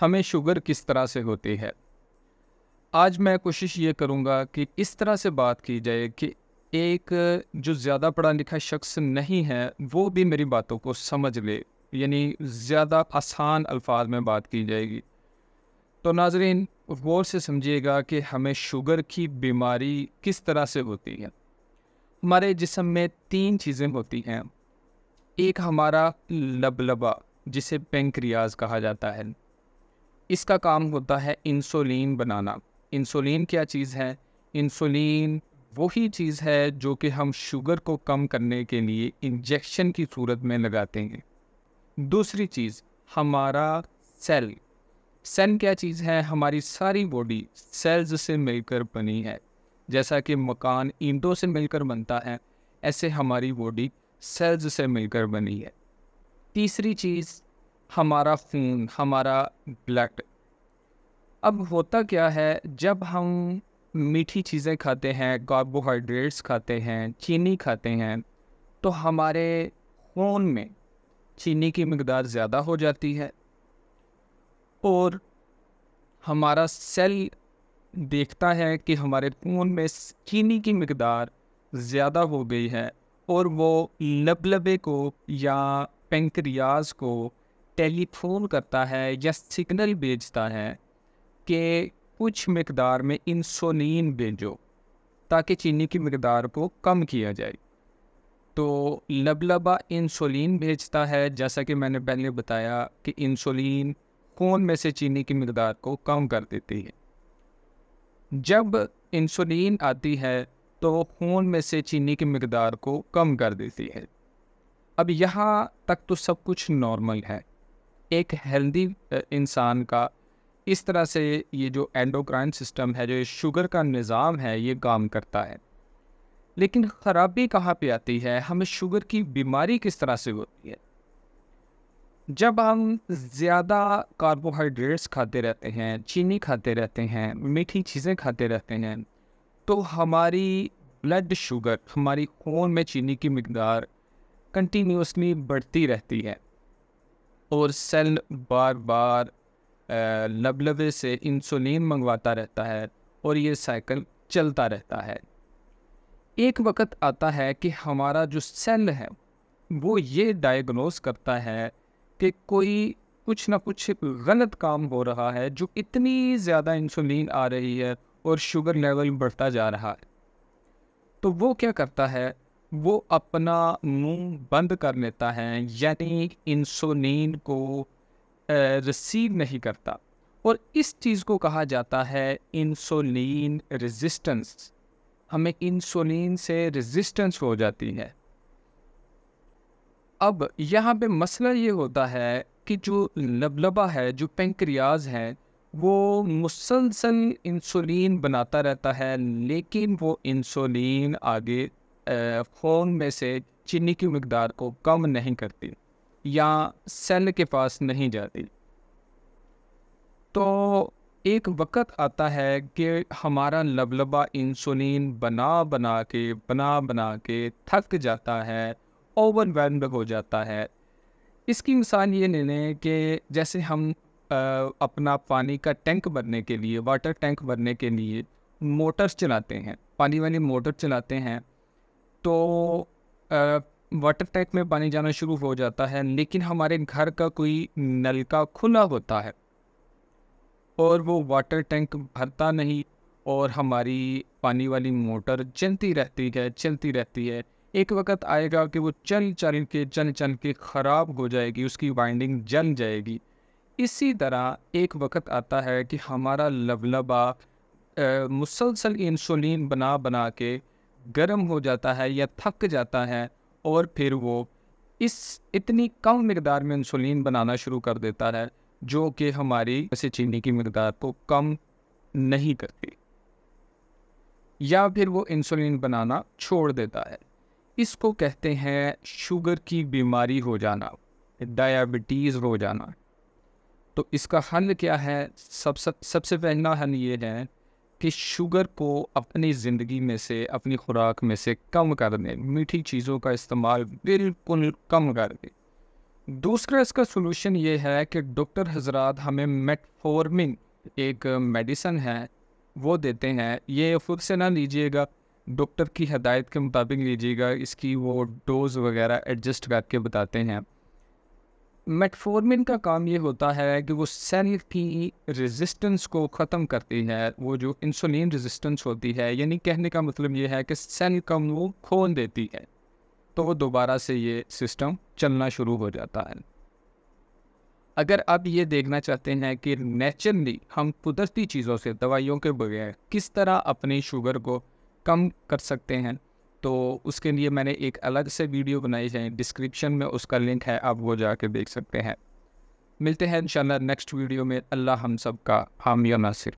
हमें शुगर किस तरह से होती है आज मैं कोशिश ये करूँगा कि इस तरह से बात की जाए कि एक जो ज़्यादा पढ़ा लिखा शख्स नहीं है वो भी मेरी बातों को समझ ले यानी ज़्यादा आसान अल्फाज में बात की जाएगी तो नाजरीन गौर से समझिएगा कि हमें शुगर की बीमारी किस तरह से होती है हमारे जिसम में तीन चीज़ें होती हैं एक हमारा लबलबा जिसे पेंक्रियाज कहा जाता है इसका काम होता है इंसुलिन बनाना इंसुलिन क्या चीज़ है इंसुलिन वही चीज़ है जो कि हम शुगर को कम करने के लिए इंजेक्शन की सूरत में लगाते हैं दूसरी चीज़ हमारा सेल सेल क्या चीज़ है हमारी सारी बॉडी सेल्स से मिलकर बनी है जैसा कि मकान ईंटों से मिलकर बनता है ऐसे हमारी बॉडी सेल्स से मिलकर बनी है तीसरी चीज़ हमारा खून हमारा ब्लड अब होता क्या है जब हम मीठी चीज़ें खाते हैं कार्बोहाइड्रेट्स खाते हैं चीनी खाते हैं तो हमारे खून में चीनी की मकदार ज़्यादा हो जाती है और हमारा सेल देखता है कि हमारे खून में चीनी की मकदार ज़्यादा हो गई है और वो लबलबे को या पेंक्रियाज को टेलीफोन करता है या सिग्नल भेजता है कि कुछ मकदार में इंसुलिन भेजो ताकि चीनी की मकदार को कम किया जाए तो लबलबा इंसुलिन भेजता है जैसा कि मैंने पहले बताया कि इंसुलिन खून में से चीनी की मकदार को कम कर देती है जब इंसुलिन आती है तो वो खून में से चीनी की मकदार को कम कर देती है अब यहाँ तक तो सब कुछ नॉर्मल है एक हेल्दी इंसान का इस तरह से ये जो एंडोक्राइन सिस्टम है जो शुगर का निज़ाम है ये काम करता है लेकिन ख़राबी कहाँ पे आती है हमें शुगर की बीमारी किस तरह से होती है जब हम ज़्यादा कार्बोहाइड्रेट्स खाते रहते हैं चीनी खाते रहते हैं मीठी चीज़ें खाते रहते हैं तो हमारी ब्लड शुगर हमारी खून में चीनी की मकदार कंटिन्यूसली बढ़ती रहती है और सेल बार बार लबलबे से इंसुलिन मंगवाता रहता है और ये साइकिल चलता रहता है एक वक्त आता है कि हमारा जो सेल है वो ये डायग्नोस करता है कि कोई कुछ ना कुछ गलत काम हो रहा है जो इतनी ज़्यादा इंसुलिन आ रही है और शुगर लेवल बढ़ता जा रहा है तो वो क्या करता है वो अपना मुंह बंद कर लेता है यानी इंसुलिन को रिसीव नहीं करता और इस चीज़ को कहा जाता है इंसुलिन रेजिस्टेंस हमें इंसुलिन से रेजिस्टेंस हो जाती है अब यहाँ पे मसला ये होता है कि जो लबलबा है जो पेंक्रियाज है वो मुसलसल इंसुलिन बनाता रहता है लेकिन वो इंसुलिन आगे ख़ून में से चीनी की मकदार को कम नहीं करती या सेल के पास नहीं जाती तो एक वक्त आता है कि हमारा लबलबा इंसुलिन बना बना के बना बना के थक जाता है ओवरवेलम्ड हो जाता है इसकी मिसाल ये ले लें कि जैसे हम आ, अपना पानी का टैंक भरने के लिए वाटर टैंक भरने के लिए मोटर्स चलाते हैं पानी वाली मोटर चलाते हैं तो वाटर टैंक में पानी जाना शुरू हो जाता है लेकिन हमारे घर का कोई नलका खुला होता है और वो वाटर टैंक भरता नहीं और हमारी पानी वाली मोटर चलती रहती है चलती रहती है एक वक्त आएगा कि वो चल चल के चल चल के ख़राब हो जाएगी उसकी वाइंडिंग जल जाएगी इसी तरह एक वक्त आता है कि हमारा लबलबा मुसलसल इंसुलिन बना बना के गर्म हो जाता है या थक जाता है और फिर वो इस इतनी कम मकदार में इंसुलिन बनाना शुरू कर देता है जो कि हमारी जैसे चीनी की मकदार को कम नहीं करती या फिर वो इंसुलिन बनाना छोड़ देता है इसको कहते हैं शुगर की बीमारी हो जाना डायबिटीज़ हो जाना तो इसका हल क्या है सबसे सब सबसे पहला हल ये है कि शुगर को अपनी ज़िंदगी में से अपनी खुराक में से कम कर दें मीठी चीज़ों का इस्तेमाल बिल्कुल कम कर दें दूसरा इसका सोल्यूशन ये है कि डॉक्टर हजरात हमें मेटफॉर्मिंग एक मेडिसन है वो देते हैं ये खुद से ना लीजिएगा डॉक्टर की हदायत के मुताबिक लीजिएगा इसकी वो डोज़ वगैरह एडजस्ट करके बताते हैं मेटफॉर्मिन का काम ये होता है कि वो सेल की रेजिस्टेंस को ख़त्म करती है वो जो इंसुलिन रेजिस्टेंस होती है यानी कहने का मतलब ये है कि सेल का वो खोल देती है तो वो दोबारा से ये सिस्टम चलना शुरू हो जाता है अगर आप ये देखना चाहते हैं कि नेचुरली हम कुदरती चीज़ों से दवाइयों के बगैर किस तरह अपने शुगर को कम कर सकते हैं तो उसके लिए मैंने एक अलग से वीडियो बनाई है डिस्क्रिप्शन में उसका लिंक है आप वो जाके देख सकते हैं मिलते हैं इंशाल्लाह नेक्स्ट वीडियो में अल्लाह हम सब का हामिया नासिर